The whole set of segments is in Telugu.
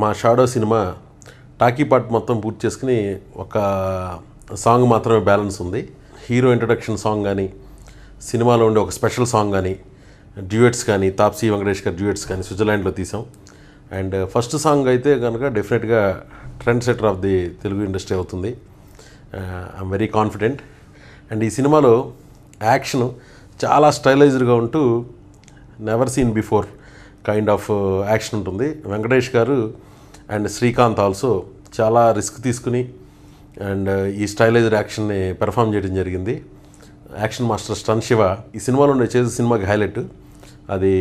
మా షాడో సినిమా టాకీ పార్ట్ మొత్తం పూర్తి చేసుకుని ఒక సాంగ్ మాత్రమే బ్యాలెన్స్ ఉంది హీరో ఇంట్రడక్షన్ సాంగ్ కానీ సినిమాలో ఉండే ఒక స్పెషల్ సాంగ్ కానీ డ్యూయెట్స్ కానీ తాప్సీ వెంకటేష్ గారి కానీ స్విట్జర్లాండ్లో తీసాం అండ్ ఫస్ట్ సాంగ్ అయితే కనుక డెఫినెట్గా trend setter of the Telugu industry అవుతుంది ఐఎమ్ వెరీ కాన్ఫిడెంట్ అండ్ ఈ సినిమాలో యాక్షన్ చాలా స్టైలైజ్డ్గా ఉంటూ never seen before kind of action ఉంటుంది వెంకటేష్ గారు అండ్ శ్రీకాంత్ ఆల్సో చాలా రిస్క్ తీసుకుని అండ్ uh, ఈ స్టైలైజర్ యాక్షన్ని పెర్ఫామ్ చేయడం జరిగింది యాక్షన్ మాస్టర్ స్టన్ శివ ఈ సినిమాలో నేను చేసే సినిమాకి హైలైట్ అది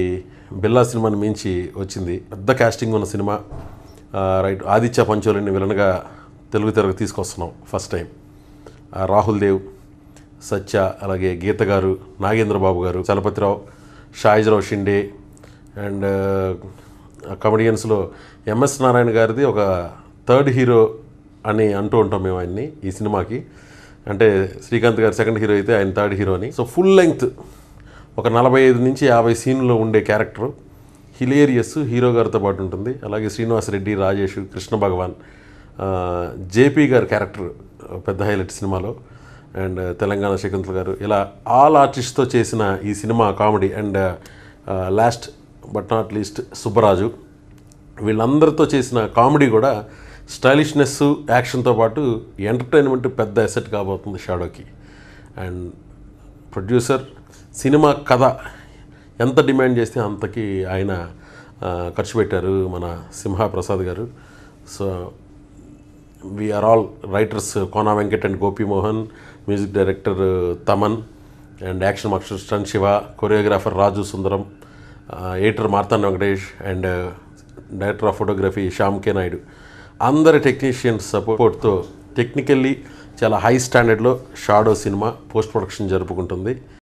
బిల్లా సినిమాని మించి వచ్చింది పెద్ద క్యాస్టింగ్ ఉన్న సినిమా రైట్ ఆదిత్య పంచోలిని విలన్గా తెలుగు తెరకు తీసుకొస్తున్నాం ఫస్ట్ టైం రాహుల్ దేవ్ సత్య అలాగే గీత గారు నాగేంద్రబాబు గారు చలపతిరావు షాయిజరావు షిండే అండ్ కమెడియన్స్లో ఎంఎస్ నారాయణ గారిది ఒక థర్డ్ హీరో అని అంటూ ఉంటాం మేము ఆయన్ని ఈ సినిమాకి అంటే శ్రీకాంత్ గారు సెకండ్ హీరో అయితే ఆయన థర్డ్ హీరో అని సో ఫుల్ లెంగ్త్ ఒక నలభై ఐదు నుంచి యాభై సీన్లో ఉండే క్యారెక్టరు హిలేరియస్ హీరో గారితో పాటు ఉంటుంది అలాగే శ్రీనివాసరెడ్డి రాజేష్ కృష్ణ భగవాన్ జేపీ గారి క్యారెక్టర్ పెద్ద హైలైట్ సినిమాలో అండ్ తెలంగాణ శకుంతల గారు ఇలా ఆల్ ఆర్టిస్ట్తో చేసిన ఈ సినిమా comedy and last but not least Subbaraju వీళ్ళందరితో చేసిన కామెడీ కూడా స్టైలిష్నెస్ యాక్షన్తో పాటు ఎంటర్టైన్మెంట్ పెద్ద అసెట్ కాబోతుంది షాడోకి అండ్ ప్రొడ్యూసర్ సినిమా కథ ఎంత డిమాండ్ చేస్తే అంతకి ఆయన ఖర్చు పెట్టారు మన Simha Prasad garu so we're all writers Kona Venkat and Gopimohan music director Thaman and action master Stun Siva choreographer Raju Sundaram editor Marthand Venkatesh and director of photography Shyam Naidu అందరి టెక్నీషియన్స్ సపోర్ట్తో టెక్నికల్లీ చాలా హై స్టాండర్డ్లో షాడో సినిమా పోస్ట్ ప్రొడక్షన్ జరుపుకుంటుంది